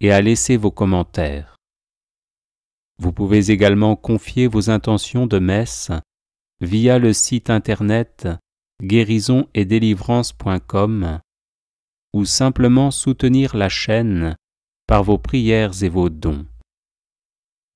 et à laisser vos commentaires. Vous pouvez également confier vos intentions de messe via le site internet guérison et ou simplement soutenir la chaîne par vos prières et vos dons.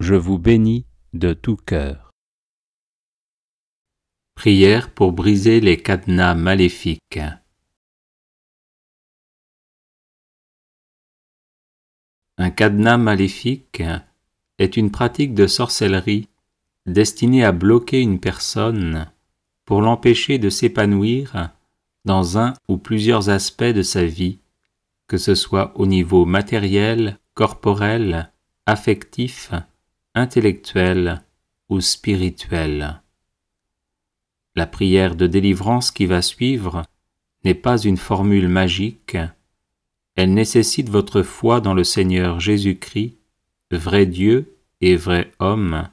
Je vous bénis de tout cœur. Prière pour briser les cadenas maléfiques. Un cadenas maléfique est une pratique de sorcellerie destinée à bloquer une personne pour l'empêcher de s'épanouir dans un ou plusieurs aspects de sa vie, que ce soit au niveau matériel, corporel, affectif, intellectuel ou spirituel. La prière de délivrance qui va suivre n'est pas une formule magique, elle nécessite votre foi dans le Seigneur Jésus-Christ, vrai Dieu et vrai homme,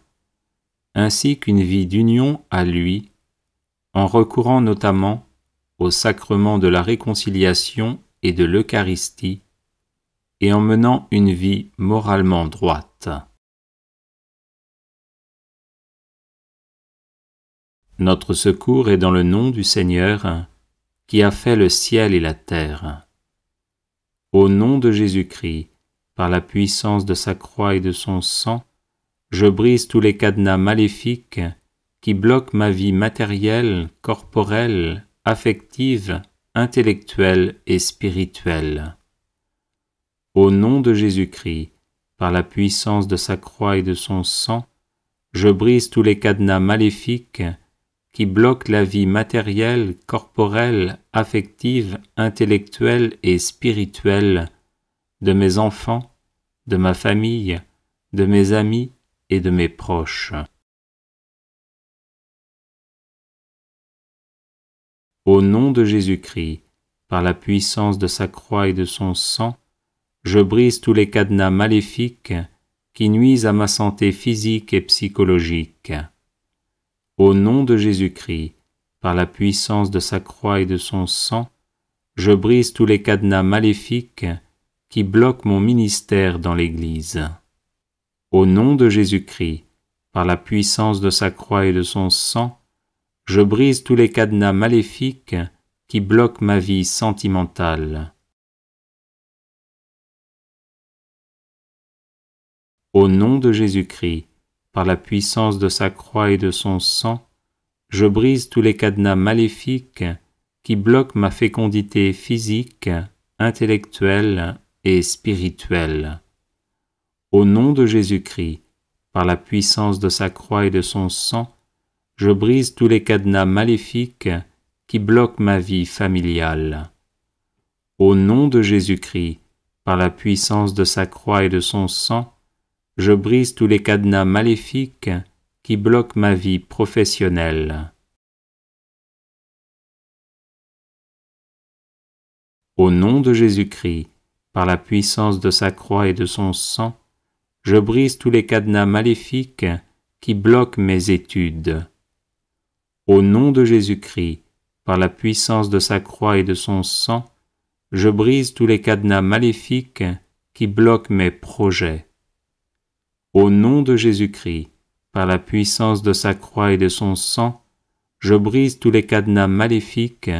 ainsi qu'une vie d'union à lui, en recourant notamment au sacrement de la réconciliation et de l'Eucharistie, et en menant une vie moralement droite. Notre secours est dans le nom du Seigneur, qui a fait le ciel et la terre. Au nom de Jésus-Christ, par la puissance de sa croix et de son sang, je brise tous les cadenas maléfiques qui bloquent ma vie matérielle, corporelle, affective, intellectuelle et spirituelle. Au nom de Jésus-Christ, par la puissance de sa croix et de son sang, je brise tous les cadenas maléfiques qui bloque la vie matérielle, corporelle, affective, intellectuelle et spirituelle de mes enfants, de ma famille, de mes amis et de mes proches. Au nom de Jésus-Christ, par la puissance de sa croix et de son sang, je brise tous les cadenas maléfiques qui nuisent à ma santé physique et psychologique. Au nom de Jésus-Christ, par la puissance de sa croix et de son sang, je brise tous les cadenas maléfiques qui bloquent mon ministère dans l'Église. Au nom de Jésus-Christ, par la puissance de sa croix et de son sang, je brise tous les cadenas maléfiques qui bloquent ma vie sentimentale. Au nom de Jésus-Christ, par la puissance de sa croix et de son sang, je brise tous les cadenas maléfiques qui bloquent ma fécondité physique, intellectuelle et spirituelle. Au nom de Jésus-Christ, par la puissance de sa croix et de son sang, je brise tous les cadenas maléfiques qui bloquent ma vie familiale. Au nom de Jésus-Christ, par la puissance de sa croix et de son sang, je brise tous les cadenas maléfiques qui bloquent ma vie professionnelle. Au nom de Jésus-Christ, par la puissance de sa croix et de son sang, je brise tous les cadenas maléfiques qui bloquent mes études. Au nom de Jésus-Christ, par la puissance de sa croix et de son sang, je brise tous les cadenas maléfiques qui bloquent mes projets. Au nom de Jésus-Christ, par la puissance de sa croix et de son sang, je brise tous les cadenas maléfiques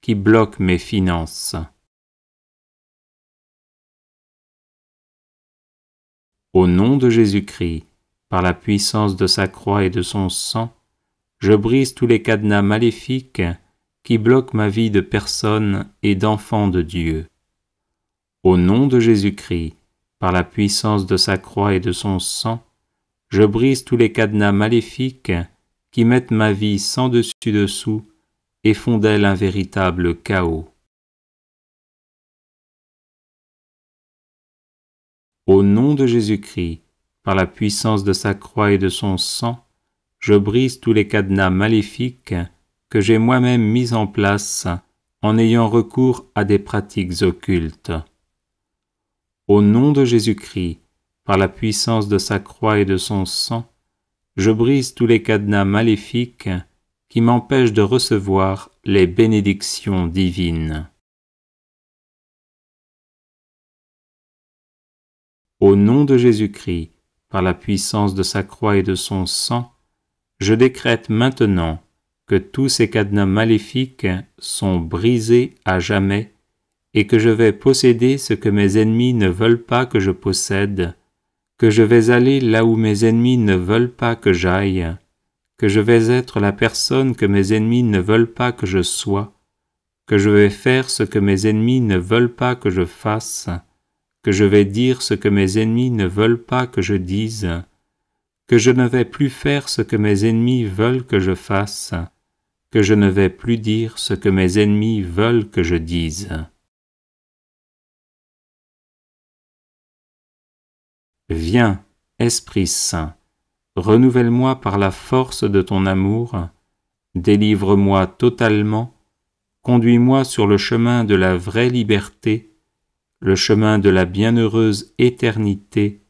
qui bloquent mes finances. Au nom de Jésus-Christ, par la puissance de sa croix et de son sang, je brise tous les cadenas maléfiques qui bloquent ma vie de personne et d'enfant de Dieu. Au nom de Jésus-Christ, par la puissance de sa croix et de son sang, je brise tous les cadenas maléfiques qui mettent ma vie sans dessus-dessous et font d'elle un véritable chaos. Au nom de Jésus-Christ, par la puissance de sa croix et de son sang, je brise tous les cadenas maléfiques que j'ai moi-même mis en place en ayant recours à des pratiques occultes. Au nom de Jésus-Christ, par la puissance de sa croix et de son sang, je brise tous les cadenas maléfiques qui m'empêchent de recevoir les bénédictions divines. Au nom de Jésus-Christ, par la puissance de sa croix et de son sang, je décrète maintenant que tous ces cadenas maléfiques sont brisés à jamais et que je vais posséder ce que mes ennemis ne veulent pas que je possède, que je vais aller là où mes ennemis ne veulent pas que j'aille, que je vais être la personne que mes ennemis ne veulent pas que je sois, que je vais faire ce que mes ennemis ne veulent pas que je fasse, que je vais dire ce que mes ennemis ne veulent pas que je dise, que je ne vais plus faire ce que mes ennemis veulent que je fasse, que je ne vais plus dire ce que mes ennemis veulent que je dise. Viens, Esprit Saint, renouvelle-moi par la force de ton amour, délivre-moi totalement, conduis-moi sur le chemin de la vraie liberté, le chemin de la bienheureuse éternité,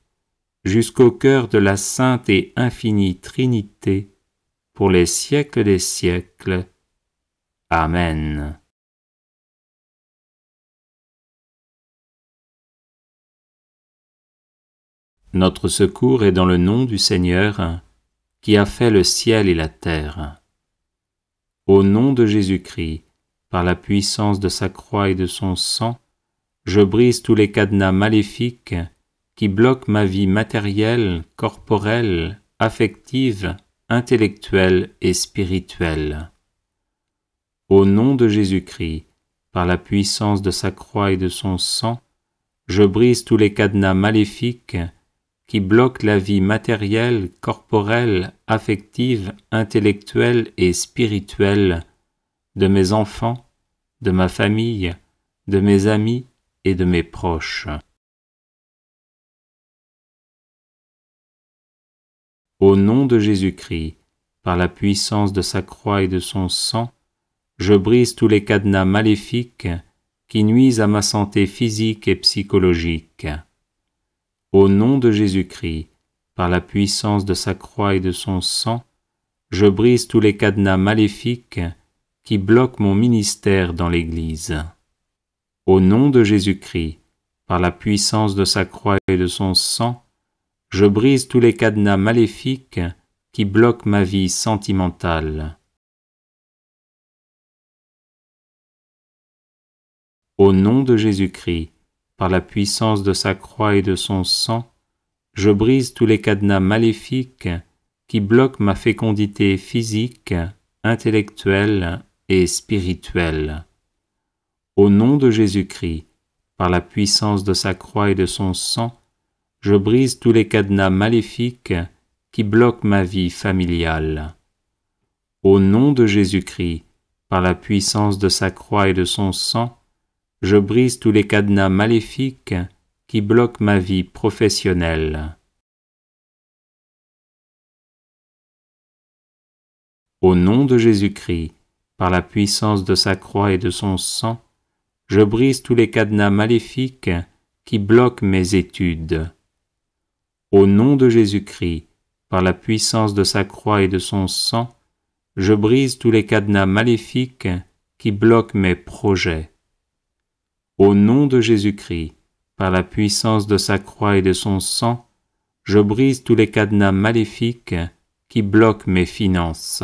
jusqu'au cœur de la sainte et infinie Trinité, pour les siècles des siècles. Amen. Notre secours est dans le nom du Seigneur, qui a fait le ciel et la terre. Au nom de Jésus-Christ, par la puissance de sa croix et de son sang, je brise tous les cadenas maléfiques qui bloquent ma vie matérielle, corporelle, affective, intellectuelle et spirituelle. Au nom de Jésus-Christ, par la puissance de sa croix et de son sang, je brise tous les cadenas maléfiques qui bloque la vie matérielle, corporelle, affective, intellectuelle et spirituelle de mes enfants, de ma famille, de mes amis et de mes proches. Au nom de Jésus-Christ, par la puissance de sa croix et de son sang, je brise tous les cadenas maléfiques qui nuisent à ma santé physique et psychologique. Au nom de Jésus-Christ, par la puissance de sa croix et de son sang, je brise tous les cadenas maléfiques qui bloquent mon ministère dans l'Église. Au nom de Jésus-Christ, par la puissance de sa croix et de son sang, je brise tous les cadenas maléfiques qui bloquent ma vie sentimentale. Au nom de Jésus-Christ, par la puissance de sa croix et de son sang, je brise tous les cadenas maléfiques qui bloquent ma fécondité physique, intellectuelle et spirituelle. Au nom de Jésus-Christ, par la puissance de sa croix et de son sang, je brise tous les cadenas maléfiques qui bloquent ma vie familiale. Au nom de Jésus-Christ, par la puissance de sa croix et de son sang, je brise tous les cadenas maléfiques qui bloquent ma vie professionnelle. Au nom de Jésus-Christ, par la puissance de sa croix et de son sang, je brise tous les cadenas maléfiques qui bloquent mes études. Au nom de Jésus-Christ, par la puissance de sa croix et de son sang, je brise tous les cadenas maléfiques qui bloquent mes projets. Au nom de Jésus-Christ, par la puissance de sa croix et de son sang, je brise tous les cadenas maléfiques qui bloquent mes finances.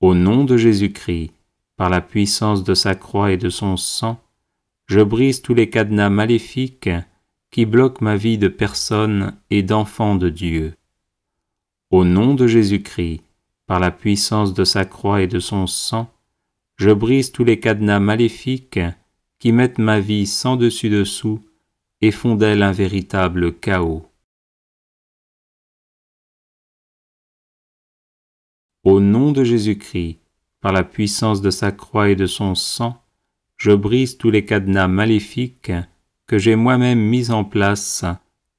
Au nom de Jésus-Christ, par la puissance de sa croix et de son sang, je brise tous les cadenas maléfiques qui bloquent ma vie de personne et d'enfant de Dieu. Au nom de Jésus-Christ, par la puissance de sa croix et de son sang, je brise tous les cadenas maléfiques qui mettent ma vie sans dessus dessous et font d'elle un véritable chaos. Au nom de Jésus-Christ, par la puissance de sa croix et de son sang, je brise tous les cadenas maléfiques que j'ai moi-même mis en place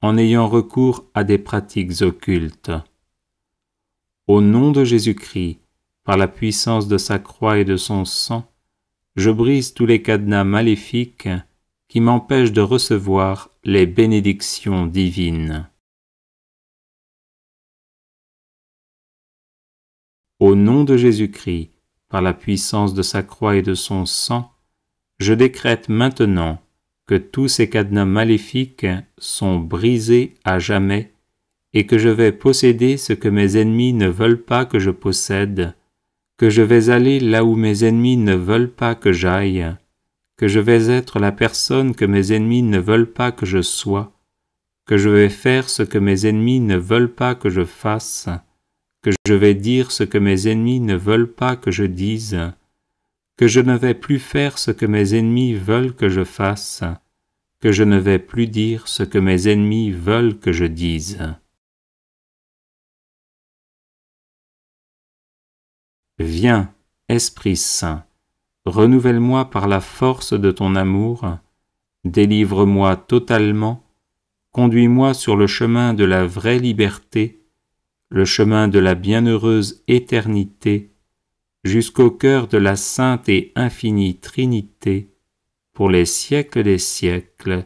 en ayant recours à des pratiques occultes. Au nom de Jésus-Christ, par la puissance de sa croix et de son sang, je brise tous les cadenas maléfiques qui m'empêchent de recevoir les bénédictions divines. Au nom de Jésus-Christ, par la puissance de sa croix et de son sang, je décrète maintenant que tous ces cadenas maléfiques sont brisés à jamais et que je vais posséder ce que mes ennemis ne veulent pas que je possède, que je vais aller là où mes ennemis ne veulent pas que j'aille, que je vais être la personne que mes ennemis ne veulent pas que je sois, que je vais faire ce que mes ennemis ne veulent pas que je fasse, que je vais dire ce que mes ennemis ne veulent pas que je dise, que je ne vais plus faire ce que mes ennemis veulent que je fasse, que je ne vais plus dire ce que mes ennemis veulent que je dise. Viens, Esprit Saint, renouvelle-moi par la force de ton amour, délivre-moi totalement, conduis-moi sur le chemin de la vraie liberté, le chemin de la bienheureuse éternité, jusqu'au cœur de la sainte et infinie Trinité, pour les siècles des siècles.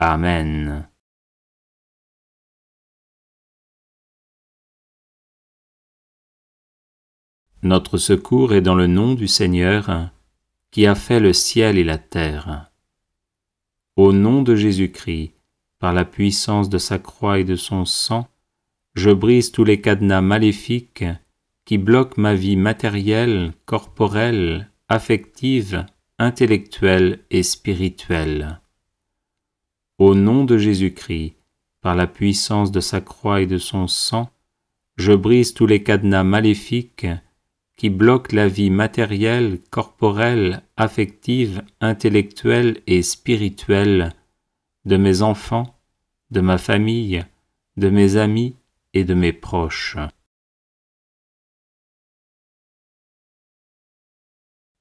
Amen. Notre secours est dans le nom du Seigneur, qui a fait le ciel et la terre. Au nom de Jésus-Christ, par la puissance de sa croix et de son sang, je brise tous les cadenas maléfiques qui bloquent ma vie matérielle, corporelle, affective, intellectuelle et spirituelle. Au nom de Jésus-Christ, par la puissance de sa croix et de son sang, je brise tous les cadenas maléfiques qui bloque la vie matérielle, corporelle, affective, intellectuelle et spirituelle de mes enfants, de ma famille, de mes amis et de mes proches.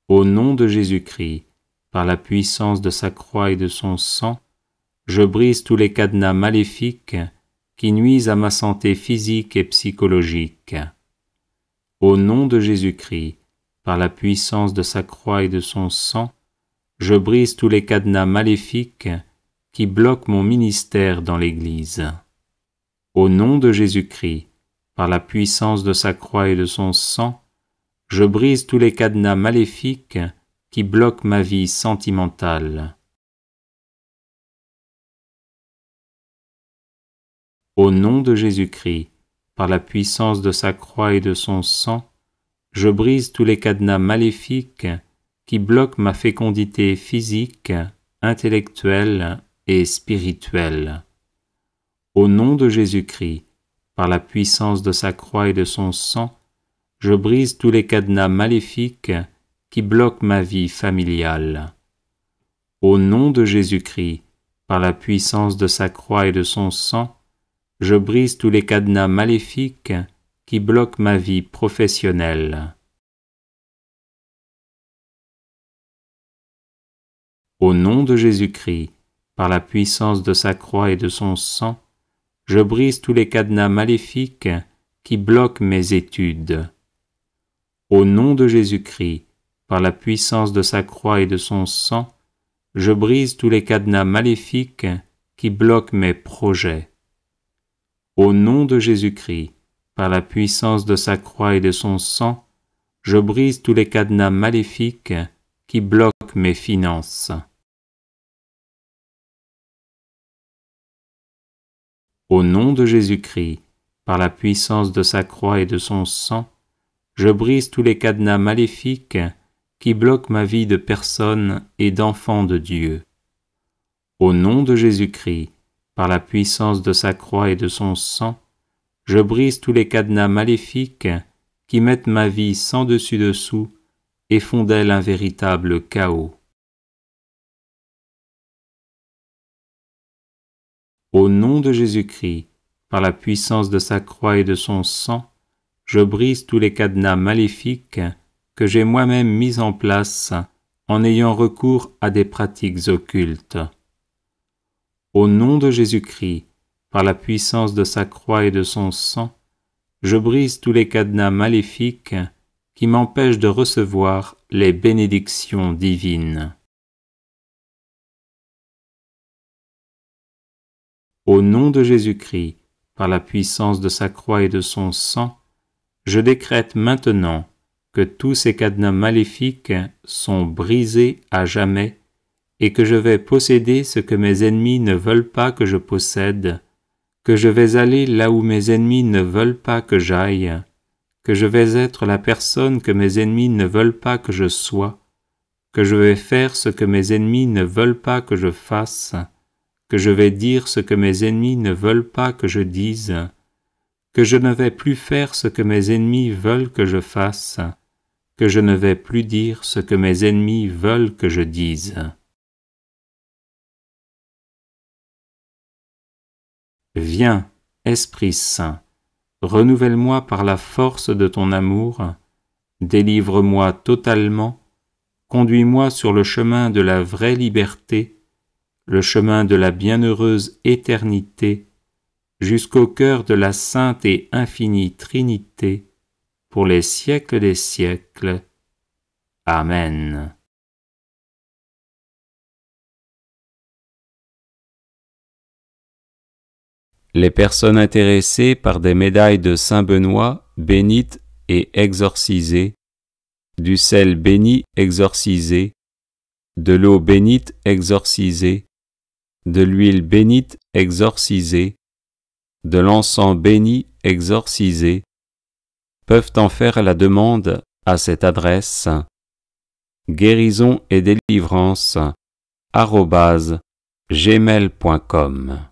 Au nom de Jésus-Christ, par la puissance de sa croix et de son sang, je brise tous les cadenas maléfiques qui nuisent à ma santé physique et psychologique. Au nom de Jésus-Christ, par la puissance de sa croix et de son sang, je brise tous les cadenas maléfiques qui bloquent mon ministère dans l'Église. Au nom de Jésus-Christ, par la puissance de sa croix et de son sang, je brise tous les cadenas maléfiques qui bloquent ma vie sentimentale. Au nom de Jésus-Christ, par la puissance de sa croix et de son sang, je brise tous les cadenas maléfiques qui bloquent ma fécondité physique, intellectuelle et spirituelle. Au nom de Jésus-Christ, par la puissance de sa croix et de son sang, je brise tous les cadenas maléfiques qui bloquent ma vie familiale. Au nom de Jésus-Christ, par la puissance de sa croix et de son sang, je brise tous les cadenas maléfiques qui bloquent ma vie professionnelle. Au nom de Jésus-Christ, par la puissance de sa croix et de son sang, je brise tous les cadenas maléfiques qui bloquent mes études. Au nom de Jésus-Christ, par la puissance de sa croix et de son sang, je brise tous les cadenas maléfiques qui bloquent mes projets. Au nom de Jésus-Christ, par la puissance de sa croix et de son sang, je brise tous les cadenas maléfiques qui bloquent mes finances. Au nom de Jésus-Christ, par la puissance de sa croix et de son sang, je brise tous les cadenas maléfiques qui bloquent ma vie de personne et d'enfant de Dieu. Au nom de Jésus-Christ, par la puissance de sa croix et de son sang, je brise tous les cadenas maléfiques qui mettent ma vie sans dessus dessous et font d'elle un véritable chaos. Au nom de Jésus-Christ, par la puissance de sa croix et de son sang, je brise tous les cadenas maléfiques que j'ai moi-même mis en place en ayant recours à des pratiques occultes. Au nom de Jésus-Christ, par la puissance de sa croix et de son sang, je brise tous les cadenas maléfiques qui m'empêchent de recevoir les bénédictions divines. Au nom de Jésus-Christ, par la puissance de sa croix et de son sang, je décrète maintenant que tous ces cadenas maléfiques sont brisés à jamais et que je vais posséder ce que mes ennemis ne veulent pas que je possède, que je vais aller là où mes ennemis ne veulent pas que j'aille, que je vais être la personne que mes ennemis ne veulent pas que je sois, que je vais faire ce que mes ennemis ne veulent pas que je fasse, que je vais dire ce que mes ennemis ne veulent pas que je dise, que je ne vais plus faire ce que mes ennemis veulent que je fasse, que je ne vais plus dire ce que mes ennemis veulent que je dise. Viens, Esprit Saint, renouvelle-moi par la force de ton amour, délivre-moi totalement, conduis-moi sur le chemin de la vraie liberté, le chemin de la bienheureuse éternité, jusqu'au cœur de la sainte et infinie Trinité, pour les siècles des siècles. Amen. Les personnes intéressées par des médailles de Saint Benoît, bénites et exorcisées, du sel béni exorcisé, de l'eau bénite exorcisée, de l'huile bénite exorcisée, de l'encens béni exorcisé, peuvent en faire la demande à cette adresse guérison et délivrance gmail.com